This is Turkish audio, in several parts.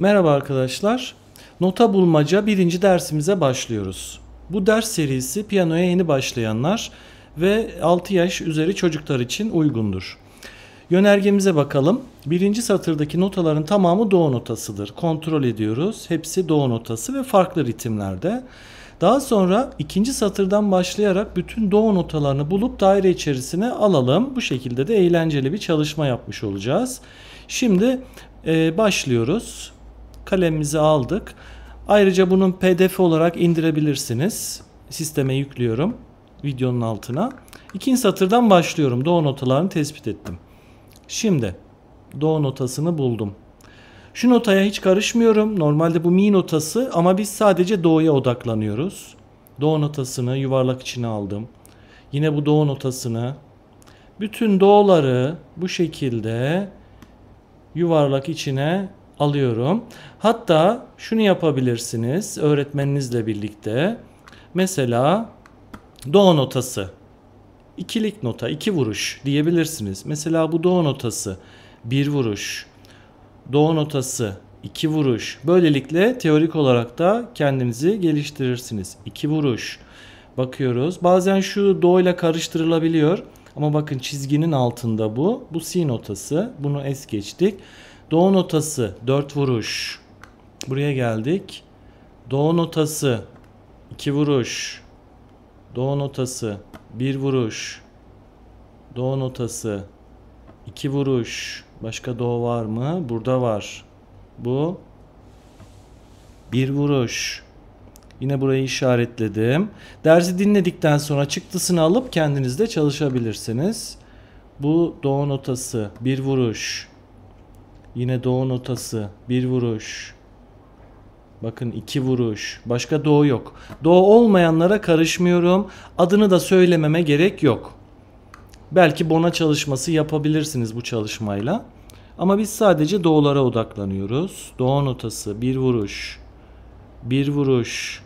Merhaba arkadaşlar. Nota bulmaca birinci dersimize başlıyoruz. Bu ders serisi piyanoya yeni başlayanlar ve 6 yaş üzeri çocuklar için uygundur. Yönergemize bakalım. Birinci satırdaki notaların tamamı do notasıdır. Kontrol ediyoruz. Hepsi do notası ve farklı ritimlerde. Daha sonra ikinci satırdan başlayarak bütün do notalarını bulup daire içerisine alalım. Bu şekilde de eğlenceli bir çalışma yapmış olacağız. Şimdi e, başlıyoruz kalemimizi aldık. Ayrıca bunun pdf olarak indirebilirsiniz. Sisteme yüklüyorum videonun altına. İkinci satırdan başlıyorum. Doğu notalarını tespit ettim. Şimdi doğu notasını buldum. Şu notaya hiç karışmıyorum. Normalde bu mi notası ama biz sadece doğuya odaklanıyoruz. Doğu notasını yuvarlak içine aldım. Yine bu doğu notasını bütün doğuları bu şekilde yuvarlak içine alıyorum. Hatta şunu yapabilirsiniz öğretmeninizle birlikte. Mesela do notası. ikilik nota, iki vuruş diyebilirsiniz. Mesela bu do notası bir vuruş. Do notası iki vuruş. Böylelikle teorik olarak da kendinizi geliştirirsiniz. İki vuruş. Bakıyoruz. Bazen şu do ile karıştırılabiliyor. Ama bakın çizginin altında bu. Bu si notası. Bunu es geçtik. Do notası 4 vuruş. Buraya geldik. Do notası 2 vuruş. Do notası 1 vuruş. Do notası 2 vuruş. Başka do var mı? Burada var. Bu 1 vuruş. Yine burayı işaretledim. Dersi dinledikten sonra çıktısını alıp kendinizde çalışabilirsiniz. Bu doğu notası bir vuruş. Yine doğu notası bir vuruş. Bakın iki vuruş. Başka doğu yok. Doğu olmayanlara karışmıyorum. Adını da söylememe gerek yok. Belki bona çalışması yapabilirsiniz bu çalışmayla. Ama biz sadece doğulara odaklanıyoruz. Doğu notası bir vuruş. Bir vuruş.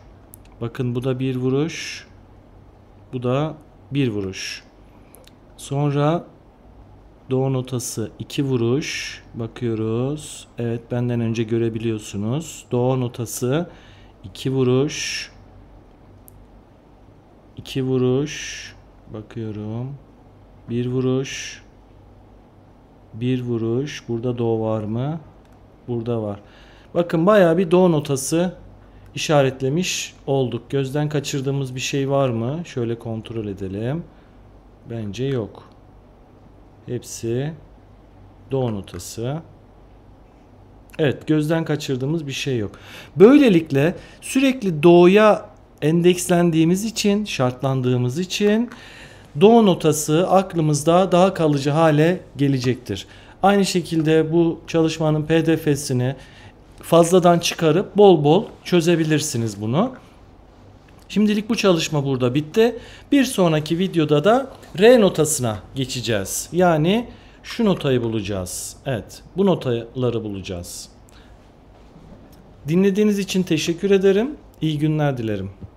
Bakın bu da bir vuruş. Bu da bir vuruş. Sonra doğu notası iki vuruş. Bakıyoruz. Evet benden önce görebiliyorsunuz. Doğu notası iki vuruş. iki vuruş. Bakıyorum. Bir vuruş. Bir vuruş. Burada doğu var mı? Burada var. Bakın bayağı bir doğu notası işaretlemiş olduk. Gözden kaçırdığımız bir şey var mı? Şöyle kontrol edelim. Bence yok. Hepsi doğu notası. Evet gözden kaçırdığımız bir şey yok. Böylelikle sürekli doğuya endekslendiğimiz için, şartlandığımız için doğu notası aklımızda daha kalıcı hale gelecektir. Aynı şekilde bu çalışmanın pdf'sini fazladan çıkarıp bol bol çözebilirsiniz bunu. Şimdilik bu çalışma burada bitti. Bir sonraki videoda da R notasına geçeceğiz. Yani şu notayı bulacağız. Evet bu notaları bulacağız. Dinlediğiniz için teşekkür ederim. İyi günler dilerim.